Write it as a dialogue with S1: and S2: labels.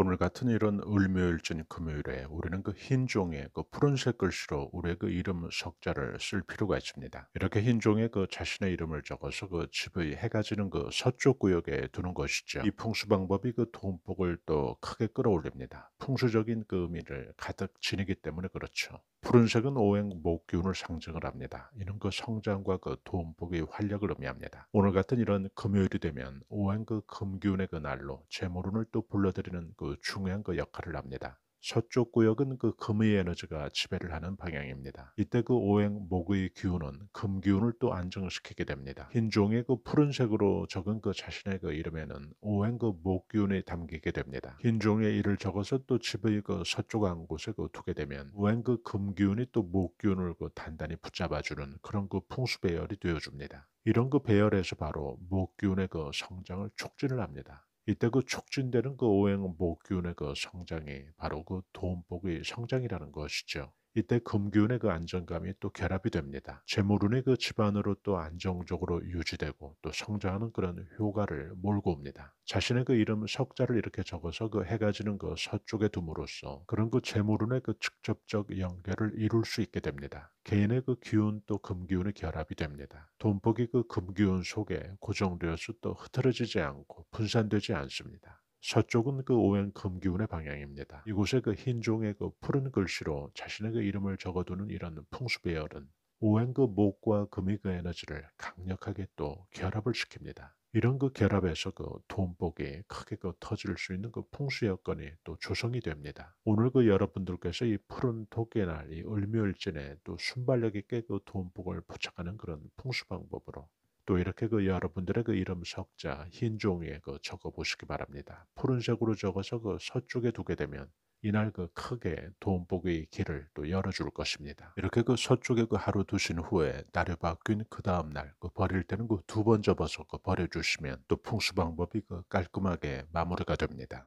S1: 오늘 같은 이런 을묘일진 금요일에 우리는 그 흰 종의 그 푸른색 글씨로 우리의 그 이름 석자를 쓸 필요가 있습니다. 이렇게 흰 종에 그 자신의 이름을 적어서 그 집의 해가 지는 그 서쪽 구역에 두는 것이죠. 이 풍수 방법이 그 돈복을 또 크게 끌어올립니다. 풍수적인 그 의미를 가득 지니기 때문에 그렇죠. 푸른색은 오행 목기운을 상징을 합니다. 이는 그 성장과 그 돈복의 활력을 의미합니다. 오늘 같은 이런 금요일이 되면 오행 그 금기운의 그 날로 재물운을 또 불러들이는 그 중요한 그 역할을 합니다. 서쪽 구역은 그 금의 에너지가 지배를 하는 방향입니다. 이때 그 오행 목의 기운은 금 기운을 또 안정시키게 됩니다. 흰 종의 그 푸른색으로 적은 그 자신의 그 이름에는 오행 그 목 기운이 담기게 됩니다. 흰 종의 이를 적어서 또 집의 그 서쪽한 곳에 그 두게 되면 오행 그 금 기운이 또 목 기운을 그 단단히 붙잡아주는 그런 그 풍수 배열이 되어줍니다. 이런 그 배열에서 바로 목기운의 그 성장을 촉진을 합니다. 이때 그 촉진되는 그 오행목균의 뭐 그 성장이 바로 그돈복의 성장이라는 것이죠. 이때 금기운의 그 안정감이 또 결합이 됩니다. 재물운의그 집안으로 또 안정적으로 유지되고 또 성장하는 그런 효과를 몰고 옵니다. 자신의 그 이름 석자를 이렇게 적어서 그 해가 지는 그 서쪽에 둠으로써 그런 그 재물운의 그 직접적 연결을 이룰 수 있게 됩니다. 개인의 그 기운 또 금기운의 결합이 됩니다. 돈복이 그 금기운 속에 고정되어서 또 흐트러지지 않고 분산되지 않습니다. 서쪽은 그 오행 금기운의 방향입니다. 이곳에 그 흰종의 그 푸른 글씨로 자신의 그 이름을 적어두는 이런 풍수배열은 오행 그 목과 금의 그 에너지를 강력하게 또 결합을 시킵니다. 이런 그 결합에서 그 돈복이 크게 그 터질 수 있는 그 풍수 여건이 또 조성이 됩니다. 오늘 그 여러분들께서 이 푸른 토끼의 날, 이 을묘일진에 또 순발력 있게 그 돈복을 포착하는 그런 풍수 방법으로 또 이렇게 그 여러분들의 그 이름 석자 흰 종이에 그 적어 보시기 바랍니다. 푸른색으로 적어서 그 서쪽에 두게 되면 이날 그 크게 돈복의 길을 또 열어줄 것입니다. 이렇게 그 서쪽에 그 하루 두신 후에 날이 바뀐 그 다음날 그 버릴 때는 그 두 번 접어서 그 버려주시면 또 풍수 방법이 그 깔끔하게 마무리가 됩니다.